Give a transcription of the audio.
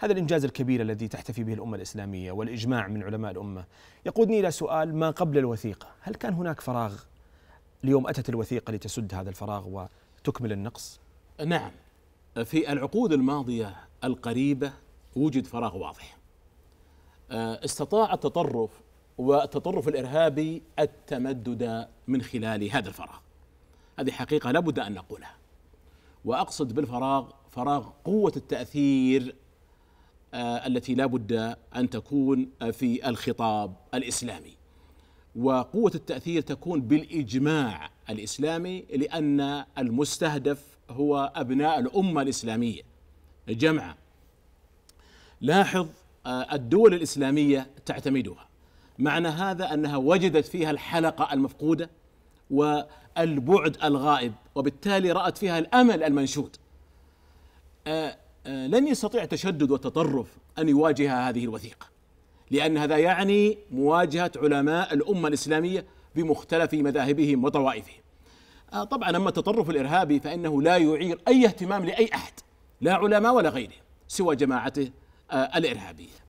هذا الإنجاز الكبير الذي تحتفي به الأمة الإسلامية والإجماع من علماء الأمة يقودني إلى سؤال ما قبل الوثيقة هل كان هناك فراغ اليوم أتت الوثيقة لتسد هذا الفراغ وتكمل النقص نعم في العقود الماضية القريبة وجد فراغ واضح آه، استطاع التطرف والتطرف الإرهابي التمدد من خلال هذا الفراغ هذه حقيقة لابد أن نقولها وأقصد بالفراغ فراغ قوة التأثير آه، التي لا بد أن تكون في الخطاب الإسلامي وقوة التأثير تكون بالإجماع الإسلامي لأن المستهدف هو أبناء الأمة الإسلامية جمعا لاحظ آه، الدول الإسلامية تعتمدها معنى هذا أنها وجدت فيها الحلقة المفقودة والبعد الغائب وبالتالي رأت فيها الأمل المنشود آه، آه، لن يستطيع تشدد وتطرف أن يواجه هذه الوثيقة لأن هذا يعني مواجهة علماء الأمة الإسلامية بمختلف مذاهبهم وطوائفهم آه، طبعا أما التطرف الإرهابي فإنه لا يعير أي اهتمام لأي أحد لا علماء ولا غيره سوى جماعته آه، الإرهابية